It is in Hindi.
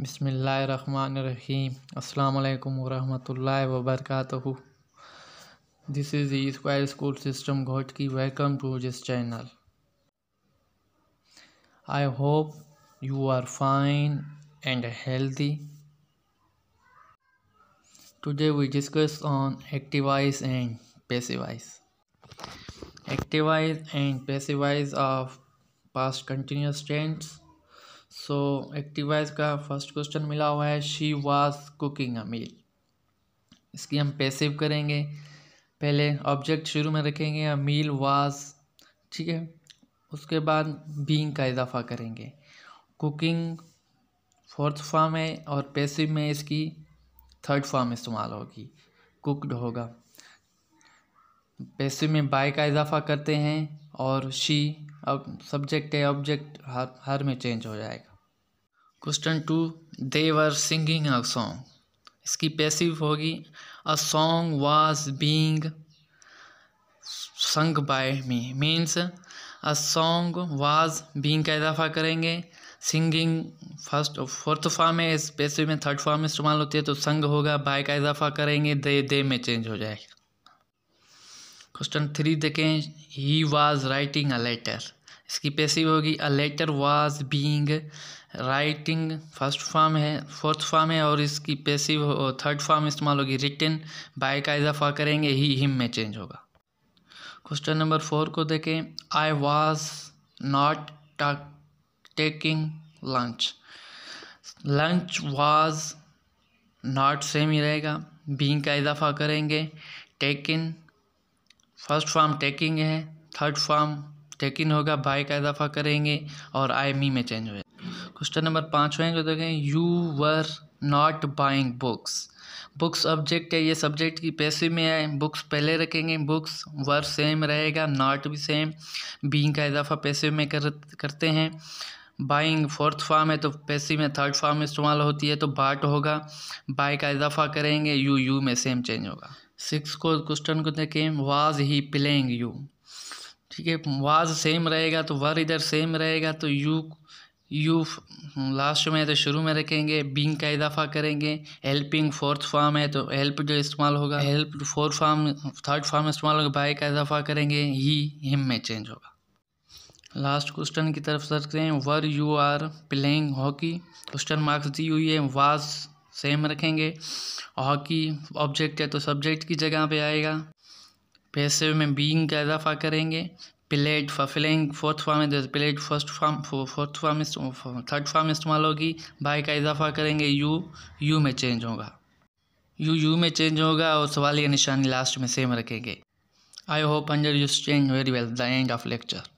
बिसमीम् अल्लाम वरम्ला वरक this is E square school system घोट welcome to this channel I hope you are fine and healthy today we discuss on actives and passives actives and passives of past continuous tense so actives का फर्स्ट क्वेश्चन मिला हुआ है she was cooking a meal इसकी हम पैसिव करेंगे पहले ऑब्जेक्ट शुरू में रखेंगे अ मील वाज ठीक है उसके बाद बींग का इजाफा करेंगे कुकिंग फोर्थ फॉर्म है और पैसिव में इसकी थर्ड फॉर्म इस्तेमाल होगी कुकड होगा पैसिव में बाय का इजाफा करते हैं और शी अब सब्जेक्ट है ऑब्जेक्ट हर हर में चेंज हो जाएगा question two they were singing a song इसकी पैसिव होगी a song was being sung by me means a song was being का इजाफा करेंगे सिंगिंग फर्स्ट फोर्थ फॉर्म है इस पैसिव में थर्ड फॉर्म इस्तेमाल होती है तो संग होगा बाय का इजाफा करेंगे दे दे में चेंज हो जाएगा क्वेश्चन थ्री देखें he was writing a letter इसकी पैसिव होगी a letter was being writing first form है फोर्थ फॉर्म है और इसकी पैसिव थर्ड फॉर्म इस्तेमाल होगी रिटिन बाय का इजाफा करेंगे ही हिम में चेंज होगा क्वेश्चन नंबर फोर को देखें I was not taking lunch lunch was not same ही रहेगा बींग का इजाफा करेंगे टेकिंग फर्स्ट फॉर्म टेकिंग है थर्ड फॉर्म टेकिन होगा बाई का इजाफा करेंगे और आई मी में चेंज होगा क्वेश्चन नंबर पाँच में देखें you were not buying books books object है ये सब्जेक्ट की पैसे में आए बुक्स पहले रखेंगे बुक्स वर सेम रहेगा नॉट भी सेम बींग का इजाफा पैसे में कर करते हैं बाइंग फोर्थ फार्म है तो पैसे में थर्ड फार्म इस्तेमाल होती है तो बाट होगा बाई का इजाफा करेंगे यू यू में सेम चेंज होगा सिक्स को क्वेश्चन को देखें वाज ही प्लेइंग यू ठीक है वाज सेम रहेगा तो वर इधर सेम रहेगा तो यू यू लास्ट में तो शुरू में रखेंगे बिंग का इजाफा करेंगे हेल्पिंग फोर्थ फॉर्म है तो हेल्प जो इस्तेमाल होगा help fourth form third form इस्तेमाल होगा बाई का इजाफा करेंगे ही हिम में चेंज होगा लास्ट क्वेश्चन की तरफ सर्च करें were you are playing hockey question marks दी हुई है वाज सेम रखेंगे हॉकी ऑब्जेक्ट है तो सब्जेक्ट की जगह पे आएगा पैसिव में बीइंग का इजाफा करेंगे प्लेट फिलिंग फोर्थ फॉर्म है जैसे played first form fourth form third form इस्तेमाल होगी बाय का इजाफा करेंगे यू यू में चेंज होगा यू यू में चेंज होगा और सवाल या निशानी लास्ट में सेम रखेंगे I hope under you change very well the end of lecture